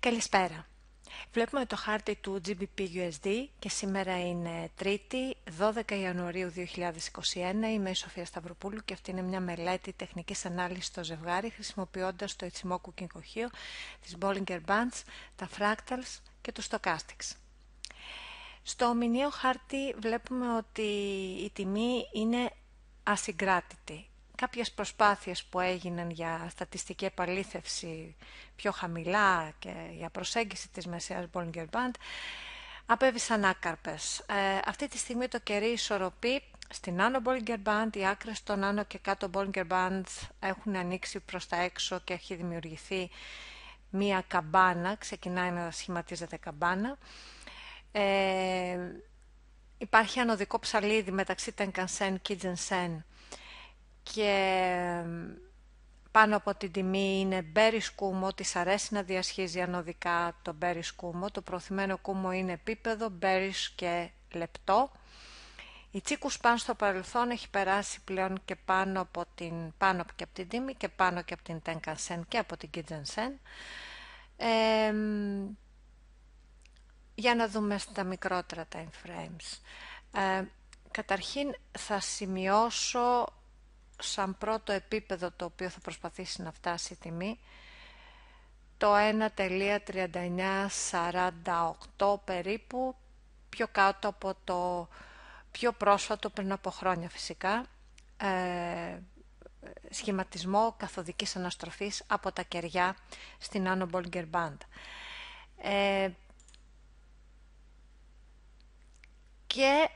Καλησπέρα. Βλέπουμε το χάρτη του GBPUSD και σήμερα είναι 3η, 12 Τρίτη, Σοφία Σταυροπούλου και αυτή είναι μια μελέτη τεχνικής ανάλυσης στο ζευγάρι χρησιμοποιώντας το ιτσιμό cooking οχείο, τις Bollinger Bands, τα Fractals και τους Stochastics. Στο μηνιαίο χάρτη βλέπουμε ότι η τιμή είναι ασυγκράτητη κάποιες προσπάθειες που έγιναν για στατιστική επαλήθευση πιο χαμηλά και για προσέγγιση της μεσαίας Bollinger Band απέβησαν άκαρπες. Ε, αυτή τη στιγμή το κερί ισορροπεί στην άνω Bollinger Band, οι άκρες των άνω και κάτω Bollinger Bands έχουν ανοίξει προς τα έξω και έχει δημιουργηθεί μία καμπάνα, ξεκινάει να σχηματίζεται καμπάνα. Ε, υπάρχει ανωδικό ψαλίδι μεταξύ Tenkan Sen και Sen και πάνω από την τιμή είναι μπέρι σκούμο, της αρέσει να διασχίζει ανωδικά το μπέρι σκούμο. Το προθυμένο κούμο είναι επίπεδο, μπέρις και λεπτό. Η τσίκου σπαν στο παρελθόν έχει περάσει πλέον και πάνω από, την, πάνω και από την τιμή και πάνω και από την Σεν και από την Κιτζενσέν. Ε, για να δούμε στα μικρότερα time frames. Ε, καταρχήν θα σημειώσω σαν πρώτο επίπεδο το οποίο θα προσπαθήσει να φτάσει η τιμή το 1.3948 περίπου, πιο κάτω από το πιο πρόσφατο πριν από χρόνια φυσικά, ε, σχηματισμό καθοδικής αναστροφής από τα κεριά στην Άνω Μπολγκερ Band. Ε, και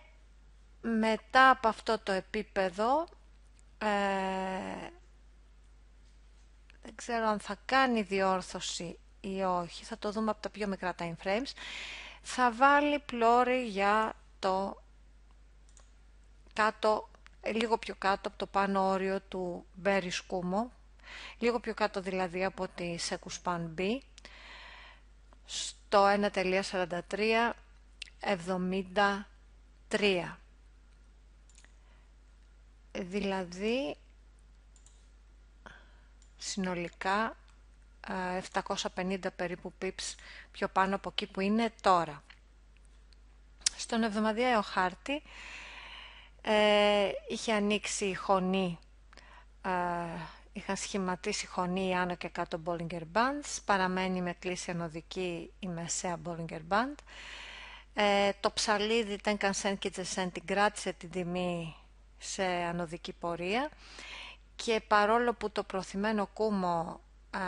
μετά από αυτό το επίπεδο ε, δεν ξέρω αν θα κάνει διόρθωση ή όχι. Θα το δούμε από τα πιο μικρά time frames. Θα βάλει πλώρη για το κάτω, λίγο πιο κάτω από το πάνω όριο του Μπέρι Λίγο πιο κάτω δηλαδή από τη Σεκουσπάν B. Στο 1.43.73 δηλαδή συνολικά 750 ε, περίπου pips πιο πάνω από εκεί που είναι τώρα. Στον εβδομαδιαίο χάρτη ε, είχε ανοίξει η χωνή, ε, είχαν σχηματίσει χωνή άνω και κάτω Bollinger Bands, παραμένει με κλίση ανωδική η μεσαία Bollinger Band. Ε, το ψαλίδι Tenkan Sen και την κράτησε την τιμή σε ανωδική πορεία και παρόλο που το προθυμένο κούμο ε,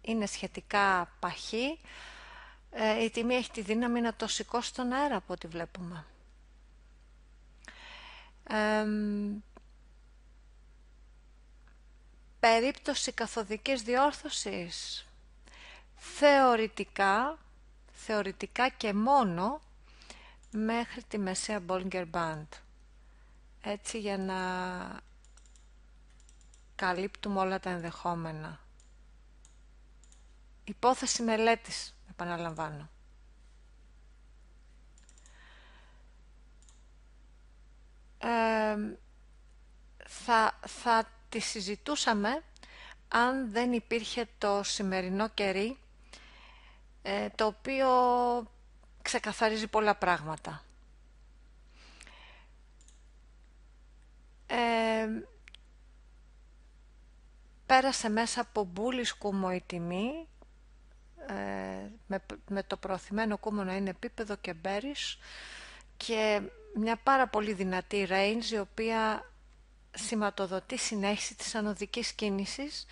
είναι σχετικά παχύ, ε, η τιμή έχει τη δύναμη να το σηκώσει στον αέρα από ό,τι βλέπουμε. περίπτωση καθοδικής διόρθωσης. Θεωρητικά, θεωρητικά και μόνο μέχρι τη μεσαία Bollinger Band έτσι για να καλύπτουμε όλα τα ενδεχόμενα. Υπόθεση μελέτης, επαναλαμβάνω. θα τη συζητούσαμε αν δεν υπήρχε το σημερινό κερί, ε, το οποίο ξεκαθαρίζει πολλά πράγματα. πέρασε μέσα από μπούλης σκούμο η τιμή, ε, με, το προωθημένο κούμο να είναι επίπεδο και μπέρις και μια πάρα πολύ δυνατή range η οποία σηματοδοτεί συνέχιση της ανωδικής κίνησης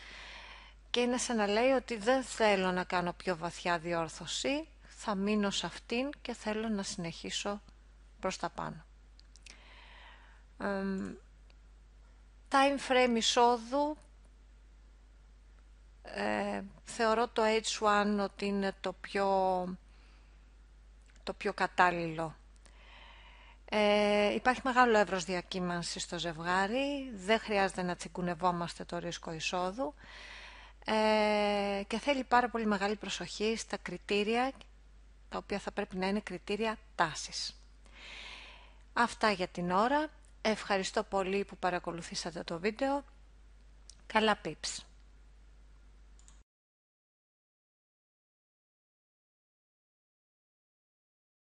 και είναι σαν να λέει ότι δεν θέλω να κάνω πιο βαθιά διόρθωση, θα μείνω σε αυτήν και θέλω να συνεχίσω προς τα πάνω. time frame εισόδου ε, θεωρώ το H1 ότι είναι το πιο, το πιο κατάλληλο. Ε, υπάρχει μεγάλο εύρος διακύμανσης στο ζευγάρι, δεν χρειάζεται να τσιγκουνευόμαστε το ρίσκο εισόδου ε, και θέλει πάρα πολύ μεγάλη προσοχή στα κριτήρια, τα οποία θα πρέπει να είναι κριτήρια τάσης. Αυτά για την ώρα. Ευχαριστώ πολύ που παρακολουθήσατε το βίντεο. Καλά πίψη!